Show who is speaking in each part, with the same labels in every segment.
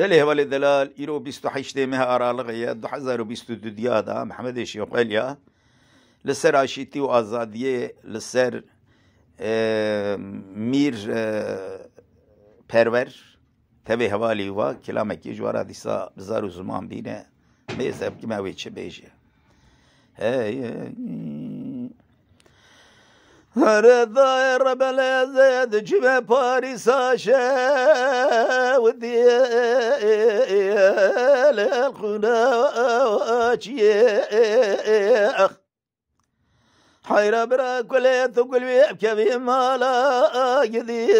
Speaker 1: بله ولی دلال ایرو بیستو حیشتی مه آرالغیه دو هزار و بیستو دو دیادا محمد شیقلیا لسر آشیتی و آزادیه لسر میر پرور تبه حوالی و کلامکی جوارا دیسا بزار و زمان بینه میزه بکمه ویچه بیجه هی رضا رب العزيز جبه باريسا ودي الخنا شيخ حيرة برا كل تقول بيبكى بمالا يدي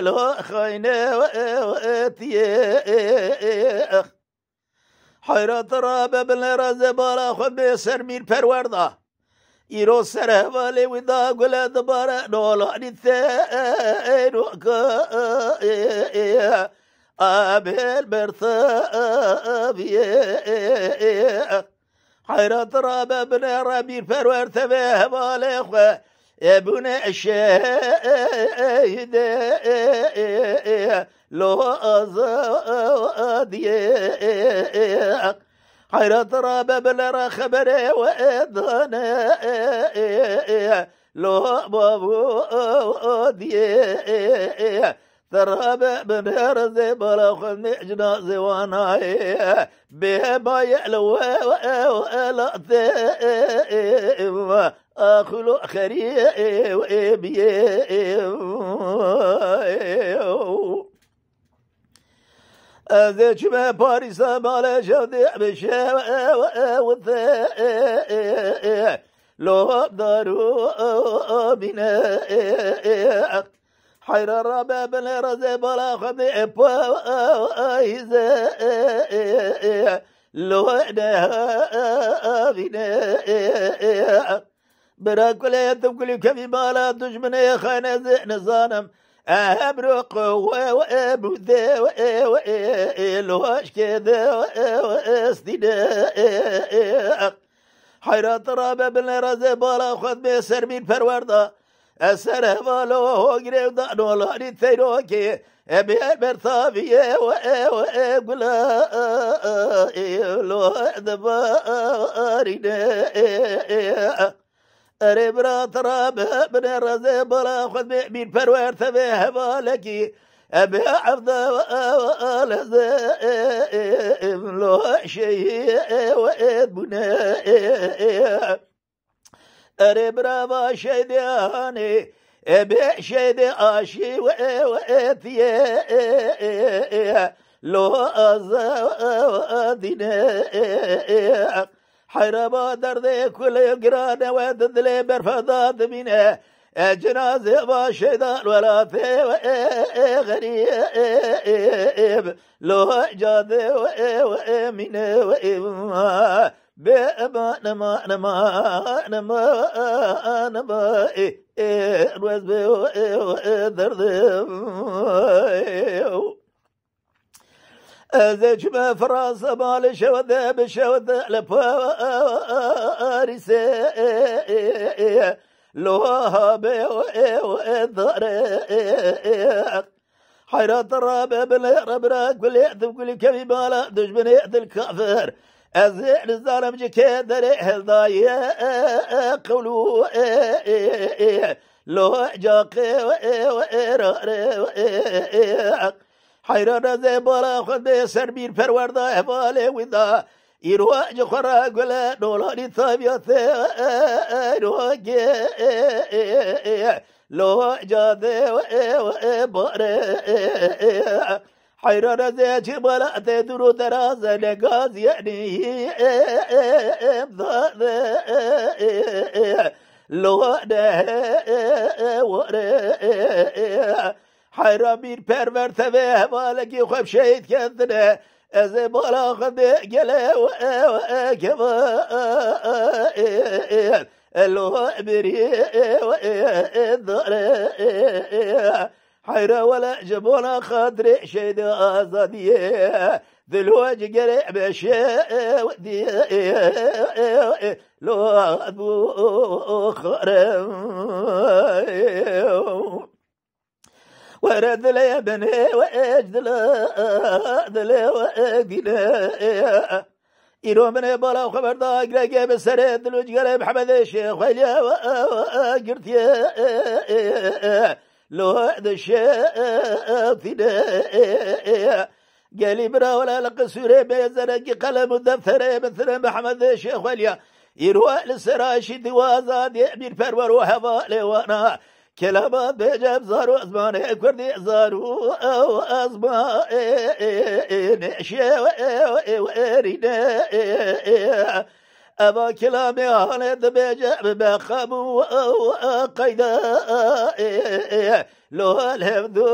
Speaker 1: لو خاينة واتيخ حيرة رابة بالرزبارة خبي سرمين پرورده إيرو سرهبالي ودا قلا دبارة نولا نثاين وقا أبيل برثابي حيرة راب ابن ربي فرورت به بالي ابن الشهيد لو يأخ حير ضرب بلا خبر واذن لو بابو دي ضرب من هرزي بلا خدم اجنا زوانا بهما لو ولا ثيم أخلو خريم ذاك ما باريس ما جودي مشى وذا لو دارو بنا حير الربا بلا رزا بلا خمي بايزا لو انا بنا برا كل يتم كل كمي بالا دجمنا يا خانا زئنا زانم أبرق وأبو ذا وإلهاش كذا وأصدقاء حيرات رابع بن رزا بالا خد بسر من فروردا أسر هوالا هوغري ودانو لاني تيروكي أبير برطابية وأقلا لو دبارنا ربرا ترابها بن رزي برا خذ من فرور تبيها بالكي أبي عبد وآل زائم له شيء وإد بناء ربرا ما دياني أبي دي آشي وإد يا لو أزادنا حيربا دردي كل قران وددلي برفضات منه إيه جنازة باشدان ولا غريب إيه إيه لو جاد ومن ما نما نما نما نما الوزب درد ذا جما فراس مال شوذا بشوذا لفارس لوها بيوئ حيرات الراب بلا ربنا قل يعذب قل كبي بالا دشمن يعذ الكافر أزعل الظالم جكاد رحل ضايق قولوا لو جاقي وإيه حیر رز بالا خود سر بیر پرورد احوال ودا ایرو اج خرا گل دولاری ثابت ایرو گه جاده و و بر حیر رز جبل ات در دراز نگاز یعنی ابذار لو ده و حیران بیر پرورتوه همالکی خوب شهید کندنه از بالا خده گله و کبا لو بري وإداري حيرة ولا جبونا خاطري شيد آزادية دلوج قرع بشي ودي لو أبو خرم ورد لي بنا واجدل دل واجدل ایرو من بالا خبر دا گرگ به سر دلوج گره محمد شیخ ولی و گرتی لو دشه قالي برا ولا لقسوري بيزرق قلم دفتري مثل محمد شيخ وليا يروى للسراشد وازاد يعبير فرور وهبا لوانا كلاما بجاب زارو أزمان كردي زارو أو أزمان شو او او ارينا أما كلامي هالد بجاب او قيدا لو الهمد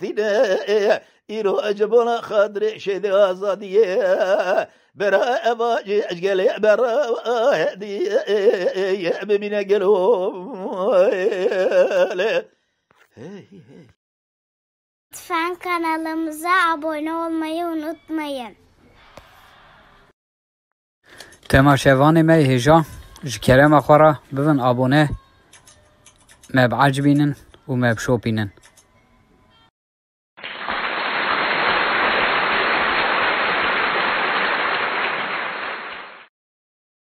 Speaker 1: تنا إيرو أجبنا خدر شد أزادية برا أباجي أجل برا هدي بمن قلوب öyle. Hey hey. Lütfen kanalımıza abone olmayı unutmayın. Temaşevanê me hêja ji kerema xwe re abone meb bi umeb û